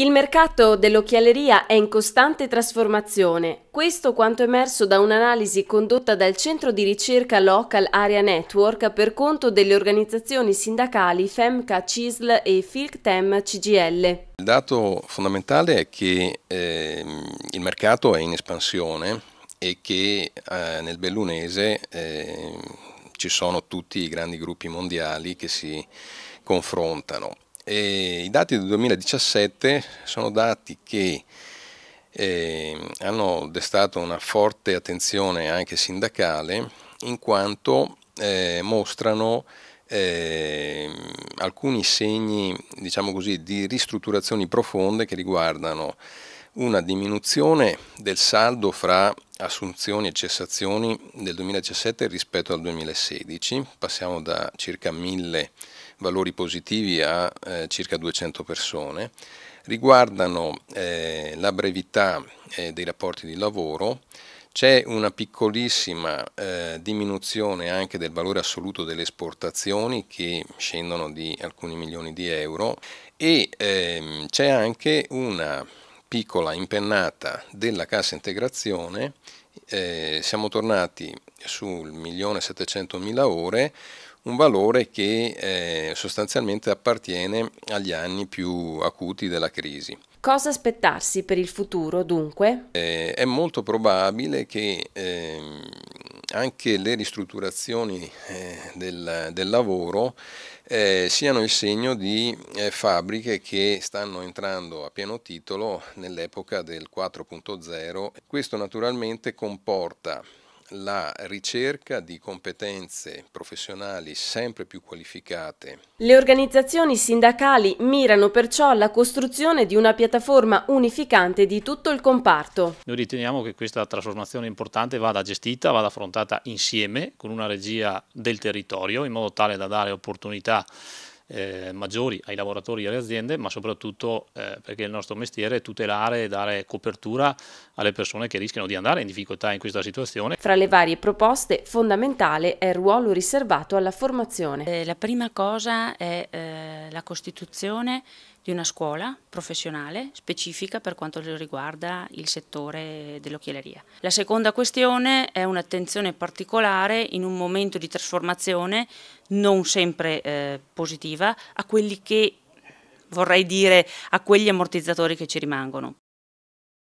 Il mercato dell'occhialeria è in costante trasformazione. Questo quanto emerso da un'analisi condotta dal centro di ricerca Local Area Network per conto delle organizzazioni sindacali FEMCA CISL e FILCTEM CGL. Il dato fondamentale è che eh, il mercato è in espansione e che eh, nel bellunese eh, ci sono tutti i grandi gruppi mondiali che si confrontano e I dati del 2017 sono dati che eh, hanno destato una forte attenzione anche sindacale in quanto eh, mostrano eh, alcuni segni diciamo così, di ristrutturazioni profonde che riguardano una diminuzione del saldo fra assunzioni e cessazioni del 2017 rispetto al 2016, passiamo da circa 1000 valori positivi a eh, circa 200 persone, riguardano eh, la brevità eh, dei rapporti di lavoro, c'è una piccolissima eh, diminuzione anche del valore assoluto delle esportazioni che scendono di alcuni milioni di euro e ehm, c'è anche una piccola impennata della cassa integrazione, eh, siamo tornati sul 1.700.000 ore, un valore che eh, sostanzialmente appartiene agli anni più acuti della crisi. Cosa aspettarsi per il futuro dunque? Eh, è molto probabile che eh, anche le ristrutturazioni eh, del, del lavoro eh, siano il segno di eh, fabbriche che stanno entrando a pieno titolo nell'epoca del 4.0. Questo naturalmente comporta la ricerca di competenze professionali sempre più qualificate. Le organizzazioni sindacali mirano perciò alla costruzione di una piattaforma unificante di tutto il comparto. Noi riteniamo che questa trasformazione importante vada gestita, vada affrontata insieme con una regia del territorio in modo tale da dare opportunità eh, maggiori ai lavoratori e alle aziende, ma soprattutto eh, perché il nostro mestiere è tutelare e dare copertura alle persone che rischiano di andare in difficoltà in questa situazione. Fra le varie proposte fondamentale è il ruolo riservato alla formazione. Eh, la prima cosa è eh, la costituzione di una scuola professionale specifica per quanto riguarda il settore dell'occhielleria. La seconda questione è un'attenzione particolare in un momento di trasformazione non sempre eh, positiva a quelli che vorrei dire a quegli ammortizzatori che ci rimangono.